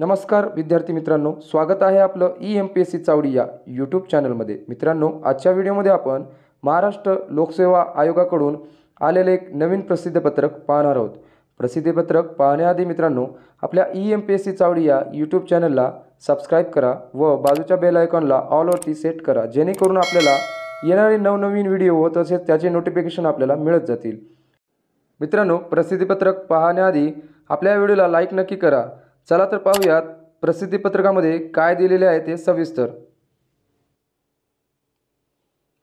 नमस्कार विद्यार्थी मित्रांनो स्वागत आहे आपलं E M P S C Chavdi या यूट्यूब चॅनलमध्ये मित्रांनो आजच्या व्हिडिओमध्ये आपण महाराष्ट्र लोकसेवा आयोगाकडून आलेले एक नवीन प्रसिद्धपत्रक पाहणार आहोत प्रसिद्धीपत्रक पाहण्याआधी मित्रांनो आपल्या E M P S C Chavdi या यूट्यूब चॅनलला सबस्क्राईब करा व बाजूच्या बेल आयकॉनला ऑलवरती सेट करा जेणेकरून आपल्याला येणारे नवनवीन व्हिडिओ तसेच त्याचे नोटिफिकेशन आपल्याला मिळत जातील मित्रांनो प्रसिद्धीपत्रक पाहण्याआधी आपल्या व्हिडिओला लाईक नक्की करा चला तर पाहूयात प्रसिद्धीपत्रकामध्ये काय दिलेले आहे ते सविस्तर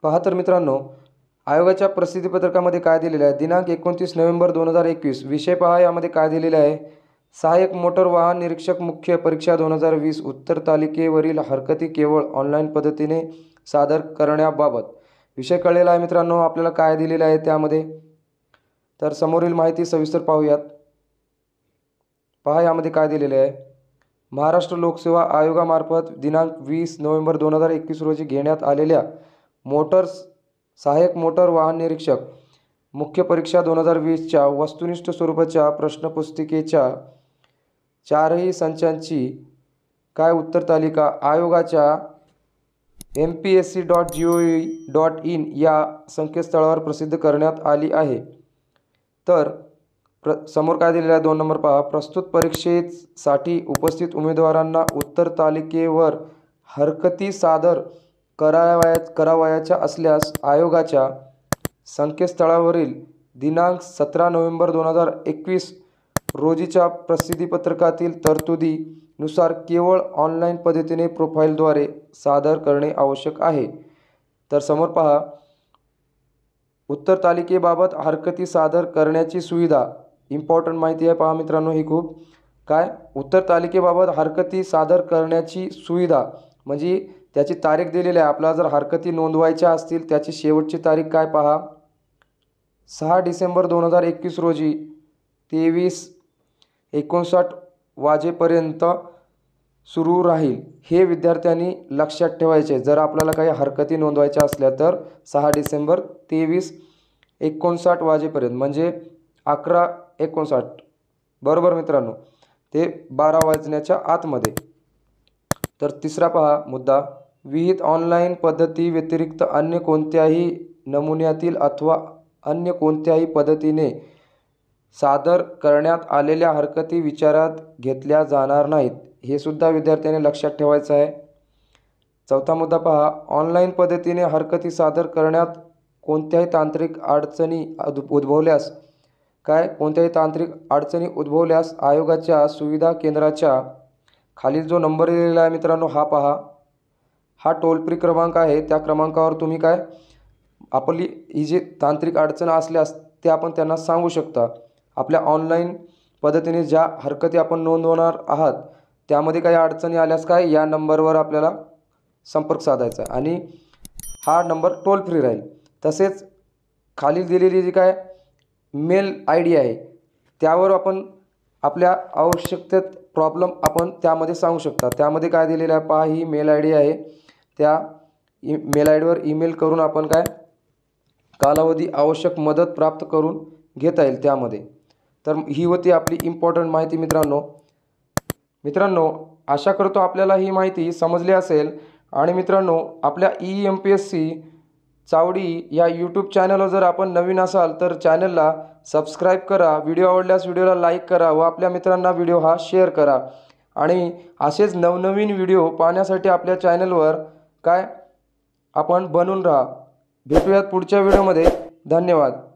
पहा तर मित्रांनो आयोगाच्या प्रसिद्धीपत्रकामध्ये काय दिलेलं आहे दिनांक एकोणतीस नोव्हेंबर दोन हजार एकवीस विषय पहा यामध्ये काय दिलेलं आहे सहाय्यक मोटर वाहन निरीक्षक मुख्य परीक्षा दोन हजार वीस उत्तर तालिकेवरील हरकती केवळ ऑनलाईन पद्धतीने सादर करण्याबाबत विषय कळलेला आहे मित्रांनो आपल्याला काय दिलेलं आहे त्यामध्ये तर समोरील माहिती सविस्तर पाहूयात पहा यामध्ये काय दिलेले आहे महाराष्ट्र लोकसेवा आयोगामार्फत दिनांक वीस नोव्हेंबर दोन हजार एकवीस रोजी घेण्यात आलेल्या मोटर्स सहाय्यक मोटर वाहन निरीक्षक मुख्य परीक्षा दोन हजार वीसच्या वस्तुनिष्ठ स्वरूपाच्या प्रश्नपुस्तिकेच्या चारही संचांची काय उत्तर तालिका आयोगाच्या M P S C dot G O dot in या संकेतस्थळावर प्रसिद्ध करण्यात आली आहे तर प्र समोर काय दिलेल्या दोन नंबर पहा प्रस्तुत परीक्षेसाठी उपस्थित उमेदवारांना उत्तर तालिकेवर हरकती सादर करावया करावयाच्या असल्यास आयोगाच्या संकेतस्थळावरील दिनांक सतरा नोव्हेंबर दोन हजार एकवीस रोजीच्या प्रसिद्धीपत्रकातील तरतुदीनुसार केवळ ऑनलाईन पद्धतीने प्रोफाईलद्वारे सादर करणे आवश्यक आहे तर समोर पहा उत्तर तालिकेबाबत हरकती सादर करण्याची सुविधा इम्पॉर्टंट माहिती आहे पहा मित्रांनो ही खूप काय उत्तर तालिकेबाबत हरकती सादर करण्याची सुविधा म्हणजे त्याची तारीख दिलेली आहे आपल्याला जर हरकती नोंदवायच्या असतील त्याची शेवटची तारीख काय पहा सहा डिसेंबर दोन हजार एकवीस रोजी तेवीस एकोणसाठ वाजेपर्यंत सुरू राहील हे विद्यार्थ्यांनी लक्षात ठेवायचे जर आपल्याला काही हरकती नोंदवायच्या असल्या तर सहा डिसेंबर तेवीस एकोणसाठ वाजेपर्यंत म्हणजे अकरा एकोणसाठ बरोबर मित्रांनो ते बारा वाजण्याच्या आतमध्ये तर तिसरा पहा मुद्दा विहित ऑनलाईन पद्धती व्यतिरिक्त अन्य कोणत्याही नमुन्यातील अथवा अन्य कोणत्याही पद्धतीने सादर करण्यात आलेल्या हरकती विचारात घेतल्या जाणार नाहीत हे सुद्धा विद्यार्थ्याने लक्षात ठेवायचं आहे चौथा मुद्दा पहा ऑनलाईन पद्धतीने हरकती सादर करण्यात कोणत्याही तांत्रिक अडचणी उद्भवल्यास काय कोणत्याही तांत्रिक अडचणी उद्भवल्यास आयोगाच्या सुविधा केंद्राच्या खालील जो नंबर दिलेला आहे मित्रांनो हा पहा हा टोल फ्री क्रमांक आहे त्या क्रमांकावर तुम्ही काय आपली ही जी तांत्रिक अडचण असल्यास ते आपण त्यांना सांगू शकता आपल्या ऑनलाईन पद्धतीने ज्या हरकती आपण नोंदवणार आहात त्यामध्ये काही अडचणी आल्यास काय या नंबरवर आपल्याला संपर्क साधायचा आणि हा नंबर टोल फ्री राहील तसेच खालील दिलेली जी काय मेल आय डी आहे त्यावर आपण आपल्या आवश्यकतेत प्रॉब्लम आपण त्यामध्ये सांगू शकता त्यामध्ये काय दिलेलं आहे पहा ही मेल आय डी आहे त्या ई मेल आय डीवर ईमेल करून आपण काय कालावधी आवश्यक मदत प्राप्त करून घेता येईल त्यामध्ये तर ही होती आपली इम्पॉर्टंट माहिती मित्रांनो मित्रांनो आशा करतो आपल्याला ही माहिती समजली असेल आणि मित्रांनो आपल्या E M P S C Chavdi या यूट्यूब चॅनलवर जर आपण नवीन असाल तर चॅनलला सबस्क्राईब करा व्हिडिओ आवडल्यास व्हिडिओला लाईक करा व आपल्या मित्रांना व्हिडिओ हा शेअर करा आणि असेच नवनवीन व्हिडिओ पाहण्यासाठी आपल्या चॅनलवर काय आपण बनून राहा भेटूयात पुढच्या व्हिडिओमध्ये धन्यवाद